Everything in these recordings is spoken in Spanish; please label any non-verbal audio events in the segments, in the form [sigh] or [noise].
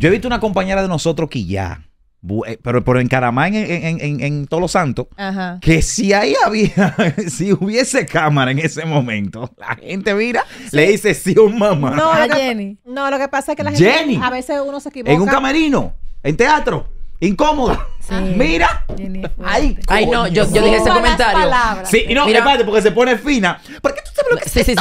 Yo he visto una compañera de nosotros que ya, eh, pero, en Caramá, en, en, en, Santos, Ajá. que si ahí había, [laughs] si hubiese cámara en ese momento, la gente mira, le dice sí un mamá. No, a Jenny. No, lo que pasa es que la Jenny, gente a veces uno se equivoca. En un camerino, en teatro incómoda. Sí. Mira. Ay, Ay, no, yo, yo dije ese comentario. Sí, y no, Mira. espérate, porque se pone fina. ¿Por qué tú sabes lo que sí, sí,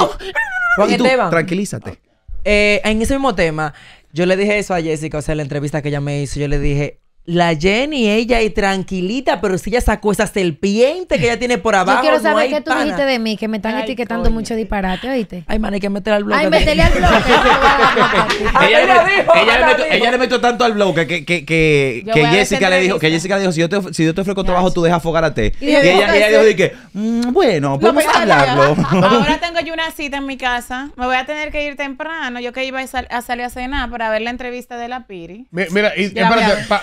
Sí, tranquilízate. Eh, en ese mismo tema, yo le dije eso a Jessica, o sea, en la entrevista que ella me hizo, yo le dije, la Jenny, ella y tranquilita, pero si ella sacó esa serpiente que ella tiene por abajo. Yo quiero saber qué tú dijiste de mí, que me están etiquetando mucho disparate, ¿oíste? Ay, man, hay que meter al bloque. Ay, métele al bloque. [laughs] ella, le, me, ella, le metió, tanto al bloque que, que, que, Jessica le dijo, que Jessica le dijo, si yo te, si yo te ofrezco trabajo, tú dejas afogar a ti. Y, ella, ella dijo, dije mm, bueno, podemos hablarlo. [laughs] Ahora tengo yo una cita en mi casa. Me voy a tener que ir temprano. Yo que iba a, salir a cenar para ver la entrevista de la Piri. mira, y, espérate,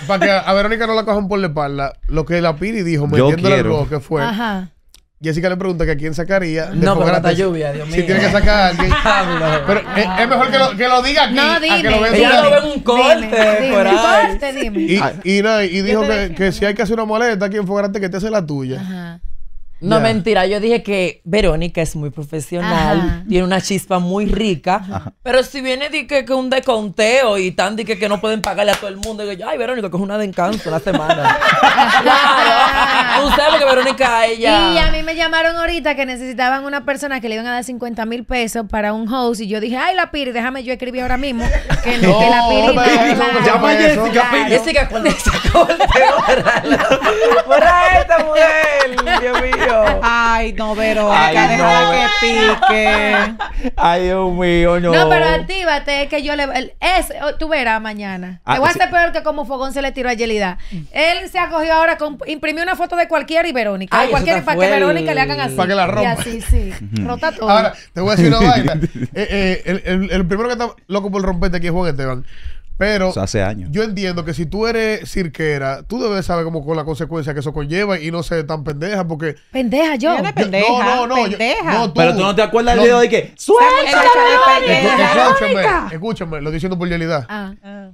para que a Verónica no la cojan por la espalda. Lo que la Piri dijo, metiéndole al que fue. Jessica le pregunta que a quién sacaría. De no, pero la lluvia, Dios mío. Si tiene que sacar a alguien. [laughs] pero es, mejor que lo, que lo, diga aquí. No, dime. A que lo vea un corte. Dime, Corte, dime. Y, y dijo que, si hay que hacer una molesta aquí en Fogarate, que te hace la tuya. Ajá. No, mentira, yo dije que Verónica es muy profesional, tiene una chispa muy rica, pero si viene de que, que un desconteo y tan que, que, no pueden pagarle a todo el mundo, y yo, ay, Verónica, que es una de encanto, una semana. [laughs] claro, usted porque Verónica, ella... Y a mí me llamaron ahorita que necesitaban una persona que le iban a dar 50 mil pesos para un host, y yo dije, ay, la Piri, déjame yo escribir ahora mismo que, no, la Piri... llama a Jessica, Piri. Jessica, ¿cuál [laughs] mujer, Ay, no, pero Ay, no. deja que pique. Ay, Dios mío, no. No, pero actívate, es que yo le. Es, oh, tú verás mañana. Te ah, voy a peor que como Fogón se le tiró a Yelida. Él se ha cogido ahora, con, imprimió una foto de cualquiera y Verónica. Ay, cualquiera para que Verónica le hagan así. Para que la rompa. Y así, sí. Rota todo. Ahora, te voy a decir una [laughs] vaina. Eh, eh, el, el, el, primero que está loco por romperte aquí es Juan Esteban. Pero yo entiendo que si tú eres cirquera, tú debes saber cómo con la consecuencia que eso conlleva y no ser tan pendeja porque... Pendeja, yo. no, no, no. Pendeja. Pero tú no te acuerdas del video de que... ¡Suelta, Escúchame, escúchame. Lo estoy diciendo por realidad. Ah. Ah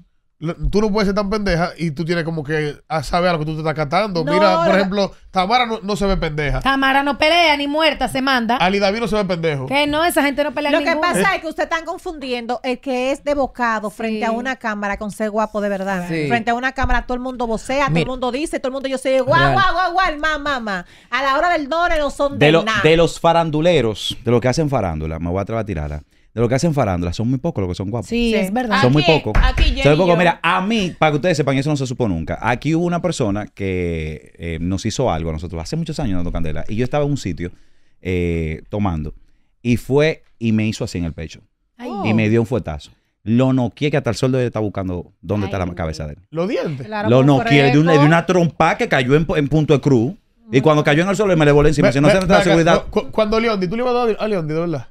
tú no puedes ser tan pendeja y tú tienes como que ah, saber a lo que tú te estás catando. Mira, por ejemplo, Tamara no, se ve pendeja. Tamara no pelea ni muerta, se manda. Ali David no se ve pendejo. Que no, esa gente no pelea Lo que pasa es que ustedes están confundiendo el que es de bocado frente a una cámara con ser guapo de verdad. Frente a una cámara todo el mundo vocea, todo el mundo dice, todo el mundo yo soy guau, guau, guau, guau, mamá, A la hora del dólar no son de, nada. de los faranduleros, de los que hacen farándula, me voy a atrever a tirarla de lo que hacen farándula, son muy pocos los que son guapos. Sí, es verdad. Son muy pocos. son Mira, a mí, para que ustedes sepan, eso no se supo nunca. Aquí hubo una persona que eh, nos hizo algo a nosotros hace muchos años dando candela. Y yo estaba en un sitio eh, tomando. Y fue y me hizo así en el pecho. Y me oh. dio un fuetazo. Lo noqué que hasta el sol de está buscando dónde está la cabeza de él. Los dientes. Lo noqué de una, de una trompa que cayó en, punto de cruz. Y cuando cayó en el suelo, me le volé encima. si no se me la seguridad. cuando Leondi, tú le vas a dar a Leondi, de verdad.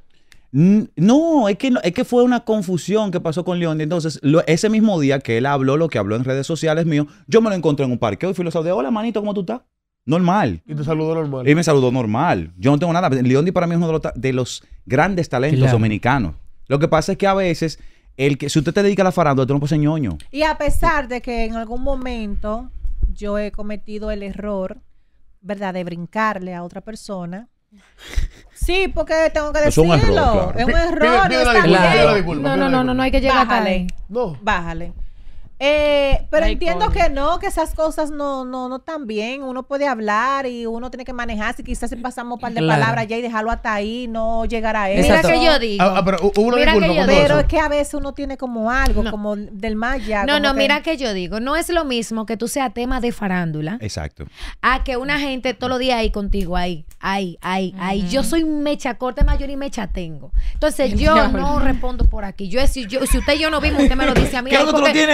No, es que, que fue una confusión que pasó con León. Entonces, ese mismo día que él habló, lo que habló en redes sociales mío, yo me lo encontré en un parqueo y fui lo saludé. Hola, manito, ¿cómo tú estás? Normal. Y te saludó normal. Y me saludó normal. Yo no tengo nada. Leondi para mí es uno de los, grandes talentos dominicanos. Lo que pasa es que a veces, el que, si usted te dedica a la farándula, tú no puedes ñoño. Y a pesar de que en algún momento yo he cometido el error, ¿verdad?, de brincarle a otra persona. Sí, porque tengo que decirlo. Es un error. no, no, no, no, hay que llegar a a No. Bájale. Eh, pero entiendo que no, que esas cosas no, no, no están bien. Uno puede hablar y uno tiene que manejarse. Quizás si pasamos un par de palabras ya y dejarlo hasta ahí, no llegar a eso. Mira que yo digo. pero, es que a veces uno tiene como algo, como del maya. No, no, mira que yo digo. No es lo mismo que tú seas tema de farándula. Exacto. A que una gente todos los días ahí contigo, ahí, ahí, ahí, ahí. Yo soy mecha Corte mayor y mecha tengo. Entonces yo no respondo por aquí. Yo, si, yo, si usted yo no vimos, usted me lo dice a mí.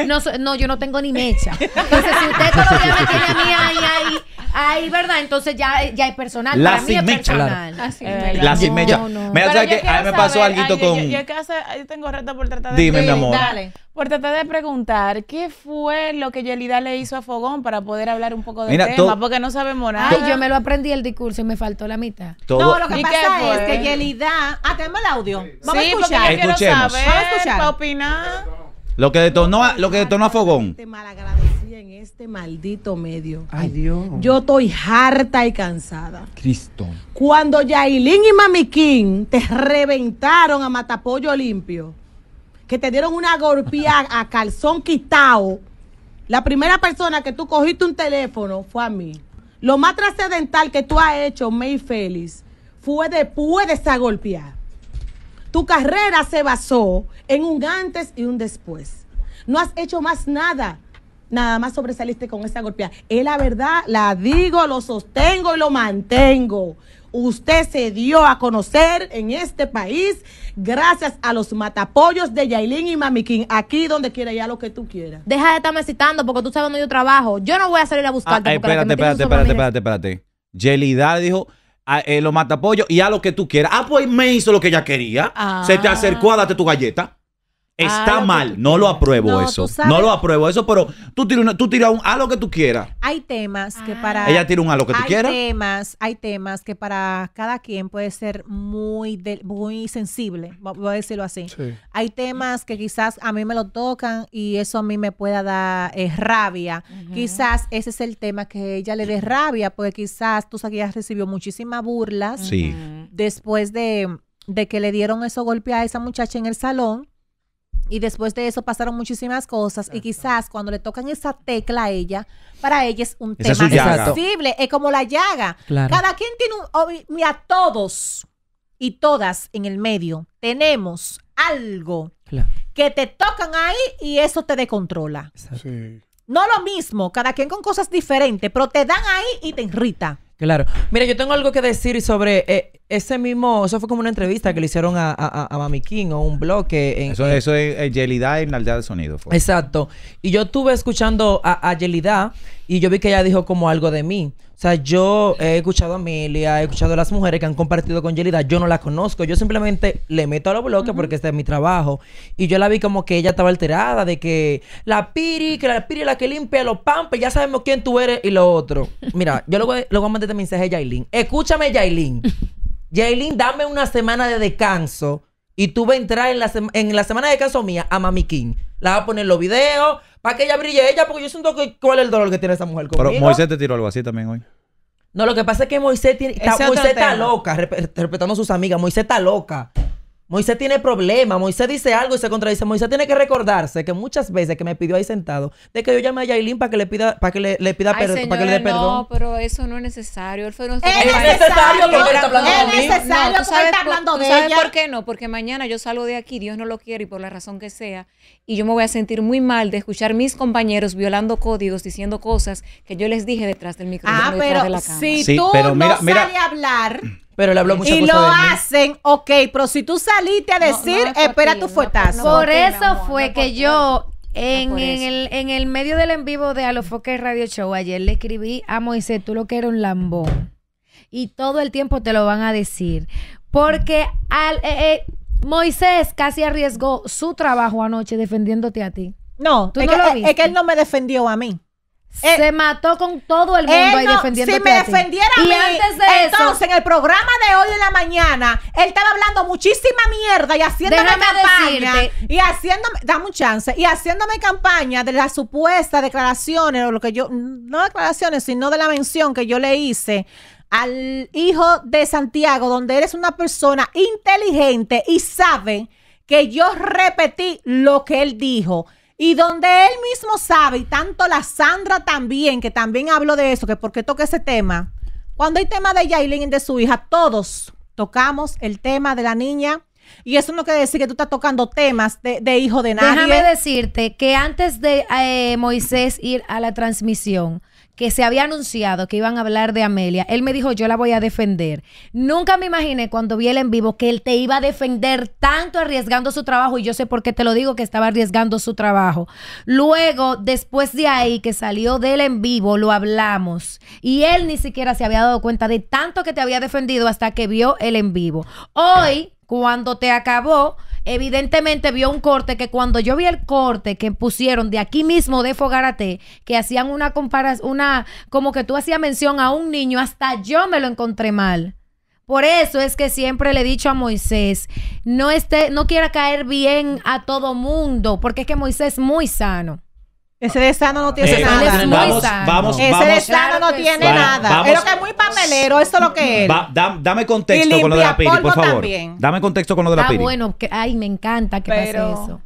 no no, yo no tengo ni mecha. Entonces, si usted solo me tiene a mí ahí, ahí, ahí, ¿verdad? Entonces ya, es personal. Para mí es personal. Ah, eh, la sin mecha. Me que a mí me pasó algo con. Yo, yo, hace, yo tengo reto por tratar de. Dime, mi amor. Dale. Por tratar de preguntar, ¿qué fue lo que Yelida le hizo a Fogón para poder hablar un poco de Mira, tema? porque no sabemos nada. Ay, yo me lo aprendí el discurso y me faltó la mitad. Todo, no, lo que pasa es que Yelida... Ah, tenemos el audio. Vamos sí, a escuchar. Yo Escuchemos. Saber, Vamos a escuchar. opinar. Lo que detonó a, lo que detonó a Fogón. en este maldito medio. Ay, Dios. Yo estoy harta y cansada. Cristo. Cuando Yailín y Mamiquín te reventaron a Matapollo Limpio, que te dieron una golpeada a calzón quitado, la primera persona que tú cogiste un teléfono fue a mí. Lo más trascendental que tú has hecho, May Félix, fue después de esa golpeada. Tu carrera se basó en un antes y un después. No has hecho más nada. Nada más sobresaliste con esa golpeada. Es la verdad, la digo, lo sostengo y lo mantengo. Usted se dio a conocer en este país gracias a los matapollos de Yailin y Mamiquín. Aquí donde quiera, ya lo que tú quieras. Deja de estarme citando porque tú sabes dónde yo trabajo. Yo no voy a salir a buscarte. Ah, espérate, espérate, espérate, espérate, espérate, espérate. Yelida dijo, a, eh, los y a lo que tú quieras. Ah, pues me hizo lo que ella quería. Se te ah. acercó a darte tu galleta. Está mal, no lo apruebo eso. No lo apruebo eso, pero tú tiras, tú tira un a lo que tú quieras. Hay temas que ah. para. Ella tira un a lo que tú quieras. Hay temas, hay temas que para cada quien puede ser muy, muy sensible, voy a decirlo así. Hay temas que quizás a mí me lo tocan y eso a mí me pueda dar eh, rabia. Quizás ese es el tema que ella le dé rabia, porque quizás tú sabías recibió muchísimas burlas. Después de, que le dieron esos golpes a esa muchacha en el salón y después de eso pasaron muchísimas cosas y quizás cuando le tocan esa tecla a ella, para ella es un tema es como la llaga. Cada quien tiene un... Mira, todos y todas en el medio tenemos algo que te tocan ahí y eso te descontrola. No lo mismo, cada quien con cosas diferentes, pero te dan ahí y te irrita. Claro. Mira, yo tengo algo que decir sobre eh, ese mismo. Eso fue como una entrevista que le hicieron a, a, Mami King o un bloque En, eso, es, y aldea de Sonido. Exacto. Y yo estuve escuchando a, Yelida y yo vi que ella dijo como algo de mí. O sea, yo he escuchado a Amelia, he escuchado a las mujeres que han compartido con Yelida. Yo no la conozco. Yo simplemente le meto a los bloques porque este es mi trabajo. Y yo la vi como que ella estaba alterada de que la Piri, que la Piri es la que limpia los pampes, ya sabemos quién tú eres y lo otro. Mira, yo lo voy, lo a mandar de este mensaje, Yailin. Escúchame, Yailin. [laughs] Yailin, dame una semana de descanso. Y tú vas a entrar en la, en la semana de descanso mía a Mami King. La vas a poner los videos para que ella brille ella, porque yo siento que cuál es el dolor que tiene esa mujer conmigo. Pero Moisés te tiró algo así también hoy. No, lo que pasa es que Moisés está, Moisés está loca, respetando sus amigas. Moisés está loca. Moisés tiene problemas, Moisés dice algo y se contradice. Moisés tiene que recordarse que muchas veces que me pidió ahí sentado, de que yo llame a Yailin para que le pida, para que le, pida Ay, dé perdón. No, pero eso no es necesario. es necesario porque él está hablando de mí. Es necesario no, hablando de sabes por qué no? Porque mañana yo salgo de aquí, Dios no lo quiere y por la razón que sea, y yo me voy a sentir muy mal de escuchar mis compañeros violando códigos, diciendo cosas que yo les dije detrás del micrófono, ah, detrás de la cama. Si tú pero no mira, a hablar pero le habló mucho Y lo hacen, ok, pero si tú saliste a decir, espera tu fuetazo. por, eso fue que yo en, el, medio del en vivo de Alofoque Radio Show, ayer le escribí a Moisés, tú lo que eres un lambón. Y todo el tiempo te lo van a decir. Porque al, eh, eh, Moisés casi arriesgó su trabajo anoche defendiéndote a ti. No, ¿Tú no lo es que él no me defendió a mí. Eh, se mató con todo el mundo ahí defendiendo Si me defendiera a mí, entonces en el programa de hoy en la mañana, él estaba hablando muchísima mierda y haciéndome campaña y haciéndome, dame un chance, y haciéndome campaña de las supuestas declaraciones o lo que yo no declaraciones, sino de la mención que yo le hice al hijo de Santiago, donde eres una persona inteligente y sabe que yo repetí lo que él dijo. Y donde él mismo sabe, y tanto la Sandra también, que también habló de eso, que porque qué toca ese tema. Cuando hay tema de Yailin y de su hija, todos tocamos el tema de la niña. Y eso no quiere decir que tú estás tocando temas de, hijo de nadie. Déjame decirte que antes de eh, Moisés ir a la transmisión, que se había anunciado que iban a hablar de Amelia, él me dijo, yo la voy a defender. Nunca me imaginé cuando vi el en vivo que él te iba a defender tanto arriesgando su trabajo y yo sé por qué te lo digo que estaba arriesgando su trabajo. Luego, después de ahí que salió del en vivo, lo hablamos y él ni siquiera se había dado cuenta de tanto que te había defendido hasta que vio el en vivo. Hoy, cuando te acabó, evidentemente vio un corte que cuando yo vi el corte que pusieron de aquí mismo de Fogarate, que hacían una comparación, una, como que tú hacías mención a un niño, hasta yo me lo encontré mal. Por eso es que siempre le he dicho a Moisés, no esté, no quiera caer bien a todo mundo, porque es que Moisés es muy sano. Ese de sano no tiene eh, nada. Es vamos, vamos, Ese de sano no tiene nada. Pero que es muy papelero, eso es lo que es. dame contexto con lo de la Piri, por favor. Dame contexto con lo de la Piri. bueno, ay, me encanta que pase eso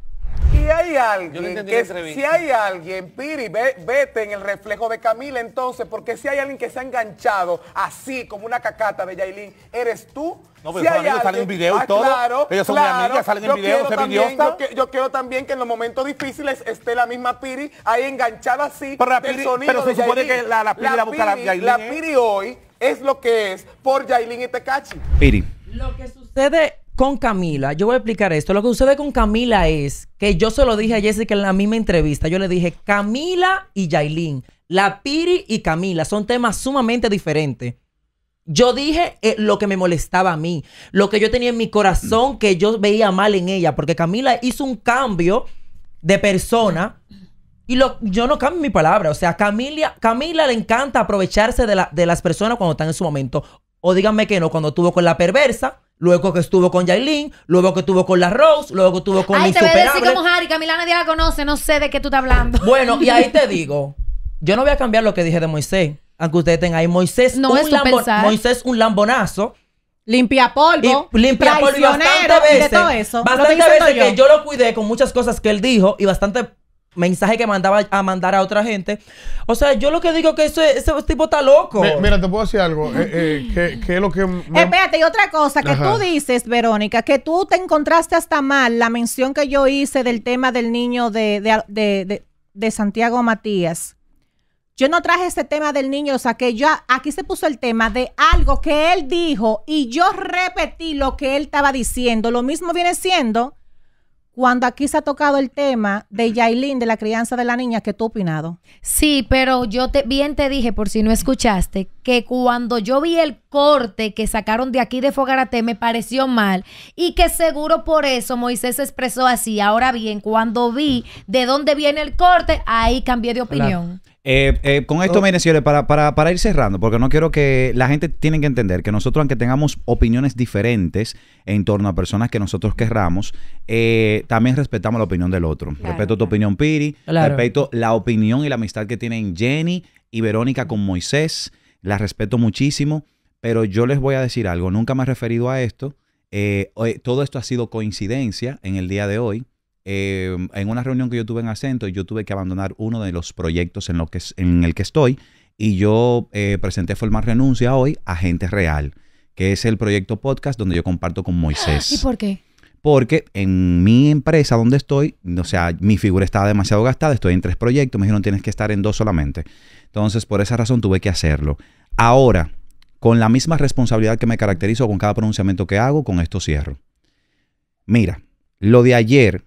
si hay alguien, si hay alguien, Piri, vete en el reflejo de Camila entonces, porque si hay alguien que se ha enganchado así como una cacata de Yailin, eres tú. No, pero video y Claro, yo, quiero también que en los momentos difíciles esté la misma Piri ahí enganchada así. Pero, la se supone que la, Piri la, ¿eh? hoy es lo que es por Yailin y Tecachi. Piri. Lo que sucede con Camila, yo voy a explicar esto. Lo que sucede con Camila es que yo se lo dije a Jessica en la misma entrevista. Yo le dije Camila y Yailin, la Piri y Camila son temas sumamente diferentes. Yo dije eh, lo que me molestaba a mí, lo que yo tenía en mi corazón que yo veía mal en ella, porque Camila hizo un cambio de persona y lo, yo no cambio mi palabra. O sea, Camila, Camila le encanta aprovecharse de, de las personas cuando están en su momento. O díganme que no, cuando estuvo con la perversa, luego que estuvo con Yailin, luego que estuvo con la Rose, luego que estuvo con Ay, te voy a decir como Harry, Camila nadie la conoce, no sé de qué tú estás hablando. [laughs] Bueno, y ahí te digo, yo no voy a cambiar lo que dije de Moisés, aunque ustedes tengan ahí Moisés, no un es Moisés un lambonazo. Limpia polvo. limpia polvo y bastante veces. Y todo eso. Bastante veces que yo lo cuidé con muchas cosas que él dijo y bastante mensaje que mandaba a mandar a otra gente. O sea, yo lo que digo que ese, tipo está loco. mira, te puedo decir algo. Eh, eh es lo que... Espérate, y otra cosa que tú dices, Verónica, que tú te encontraste hasta mal la mención que yo hice del tema del niño de, de Santiago Matías. Yo no traje ese tema del niño, o sea que yo aquí se puso el tema de algo que él dijo y yo repetí lo que él estaba diciendo. Lo mismo viene siendo cuando aquí se ha tocado el tema de Yailin, de la crianza de la niña, ¿qué tú opinado? Sí, pero yo te, bien te dije, por si no escuchaste, que cuando yo vi el corte que sacaron de aquí de Fogarate me pareció mal y que seguro por eso Moisés se expresó así. Ahora bien, cuando vi de dónde viene el corte, ahí cambié de opinión. Eh, eh, con esto, para, para, ir cerrando, porque no quiero que la gente tiene que entender que nosotros, aunque tengamos opiniones diferentes en torno a personas que nosotros querramos, eh, también respetamos la opinión del otro. respeto tu opinión, Piri. Respeto la opinión y la amistad que tienen Jenny y Verónica con Moisés. La respeto muchísimo, pero yo les voy a decir algo. Nunca me he referido a esto. todo esto ha sido coincidencia en el día de hoy. Em, en una reunión que yo tuve en acento, yo tuve que abandonar uno de los proyectos en, lo que, en el que estoy y yo eh, presenté formal renuncia hoy a Gente Real, que es el proyecto podcast donde yo comparto con Moisés. ¿Y por qué? Porque en mi empresa donde estoy, o sea, mi figura estaba demasiado gastada, estoy en tres proyectos, me dijeron tienes que estar en dos solamente. Entonces, por esa razón tuve que hacerlo. Ahora, con la misma responsabilidad que me caracterizo con cada pronunciamiento que hago, con esto cierro. Mira, lo de ayer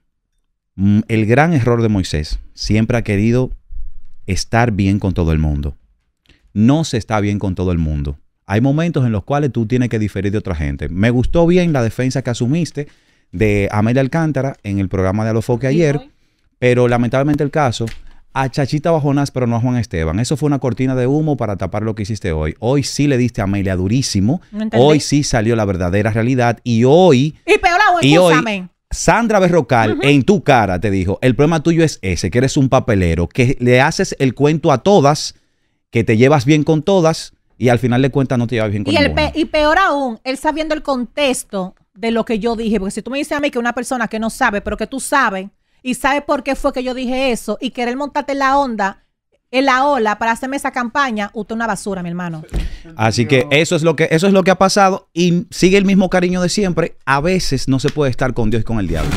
Mm, el gran error de Moisés. Siempre ha querido estar bien con todo el mundo. No se está bien con todo el mundo. Hay momentos en los cuales tú tienes que diferir de otra gente. Me gustó bien la defensa que asumiste de Amelia Alcántara en el programa de Alofoque ayer, pero lamentablemente el caso a Chachita Bajonás, pero no a Juan Esteban. Eso fue una cortina de humo para tapar lo que hiciste hoy. Hoy sí le diste a Amelia durísimo. hoy sí salió la verdadera realidad y hoy... Y peor aún, y hoy, Sandra Berrocal, en tu cara te dijo, el problema tuyo es ese, que eres un papelero, que le haces el cuento a todas, que te llevas bien con todas y al final de cuentas no te llevas bien con y, y peor aún, él sabiendo el contexto de lo que yo dije, porque si tú me dices a mí que una persona que no sabe, pero que tú sabes y sabes por qué fue que yo dije eso y querer montarte la onda en la ola para hacerme esa campaña, usted una basura, mi hermano. Así que eso es lo que eso es lo que ha pasado y sigue el mismo cariño de siempre. A veces no se puede estar con Dios y con el diablo.